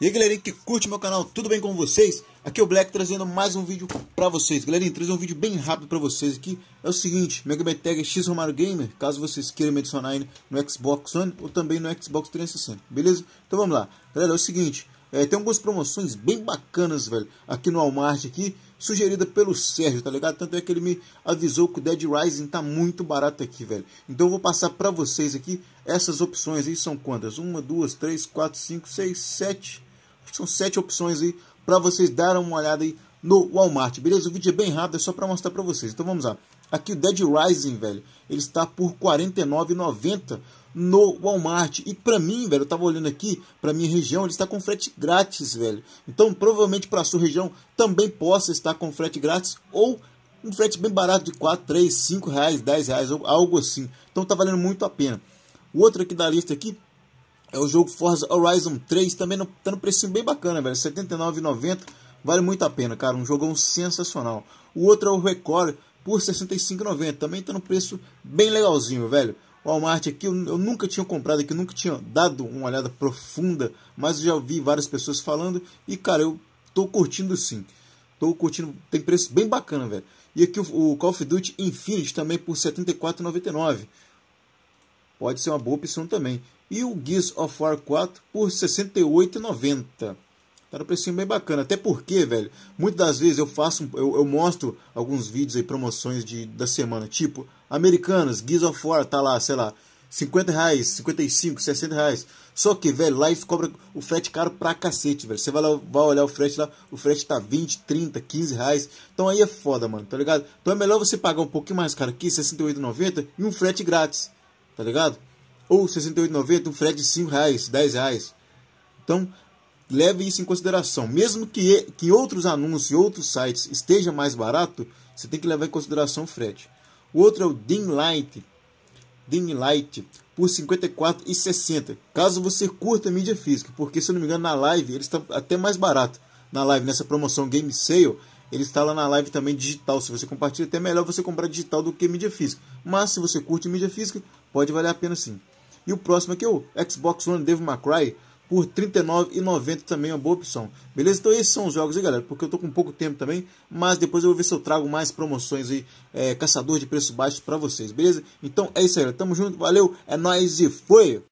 E aí galerinha que curte meu canal, tudo bem com vocês? Aqui é o Black trazendo mais um vídeo pra vocês Galerinha, trazendo um vídeo bem rápido pra vocês aqui É o seguinte, Meu gametag é X Romário Gamer Caso vocês queiram me adicionar no Xbox One ou também no Xbox 360, beleza? Então vamos lá, galera, é o seguinte é, Tem algumas promoções bem bacanas, velho Aqui no Walmart aqui, sugerida pelo Sérgio, tá ligado? Tanto é que ele me avisou que o Dead Rising tá muito barato aqui, velho Então eu vou passar pra vocês aqui essas opções aí são quantas? Uma, duas, três, quatro, cinco, seis, sete são sete opções aí para vocês darem uma olhada aí no Walmart, beleza? O vídeo é bem rápido, é só para mostrar para vocês. Então vamos lá. Aqui o Dead Rising, velho, ele está por R$ 49,90 no Walmart. E para mim, velho, eu tava olhando aqui, para minha região, ele está com frete grátis, velho. Então provavelmente para sua região também possa estar com frete grátis ou um frete bem barato de 4, 3, 5 reais, 10 reais, algo assim. Então tá valendo muito a pena. O outro aqui da lista aqui é o jogo Forza Horizon 3, também no, tá no precinho bem bacana, velho. R$ 79,90. Vale muito a pena, cara. Um jogão sensacional. O outro é o Record por R$ 65,90. Também tá no preço bem legalzinho, velho. O Walmart aqui eu, eu, nunca tinha comprado aqui, nunca tinha dado uma olhada profunda, mas eu já vi várias pessoas falando e, cara, eu tô curtindo sim. Tô curtindo, tem preço bem bacana, velho. E aqui o, o Call of Duty Infinity também por R$ 74,99. Pode ser uma boa opção também e o Gears of War 4 por R$ 68,90. Era um precinho bem bacana. Até porque, velho, muitas das vezes eu faço, eu, eu mostro alguns vídeos aí, promoções de, da semana. Tipo, Americanas, Gears of War, tá lá, sei lá, 50 reais, 55, 60 reais. Só que, velho, lá eles cobram o frete caro pra cacete, velho. Você vai, lá, vai olhar o frete lá, o frete tá 20, 30, 15 reais. Então aí é foda, mano, tá ligado? Então é melhor você pagar um pouquinho mais caro aqui, 68,90 e um frete grátis, tá ligado? ou R$ 68,90, um frete de R$ reais, R$ reais. Então, leve isso em consideração. Mesmo que, que outros anúncios e outros sites esteja mais barato, você tem que levar em consideração o frete. O outro é o Dim Light, Dim Light por R$ 54,60. Caso você curta mídia física, porque se eu não me engano na live ele está até mais barato. Na live, nessa promoção Game Sale, ele está lá na live também digital. Se você compartilha, até melhor você comprar digital do que mídia física. Mas se você curte mídia física, pode valer a pena sim. E o próximo aqui é o Xbox One Devil May Cry por R$39,90 também é uma boa opção. Beleza? Então esses são os jogos aí, galera, porque eu tô com pouco tempo também, mas depois eu vou ver se eu trago mais promoções aí, é, caçador de preço baixo para vocês, beleza? Então é isso aí, galera. tamo junto, valeu, é nóis e foi!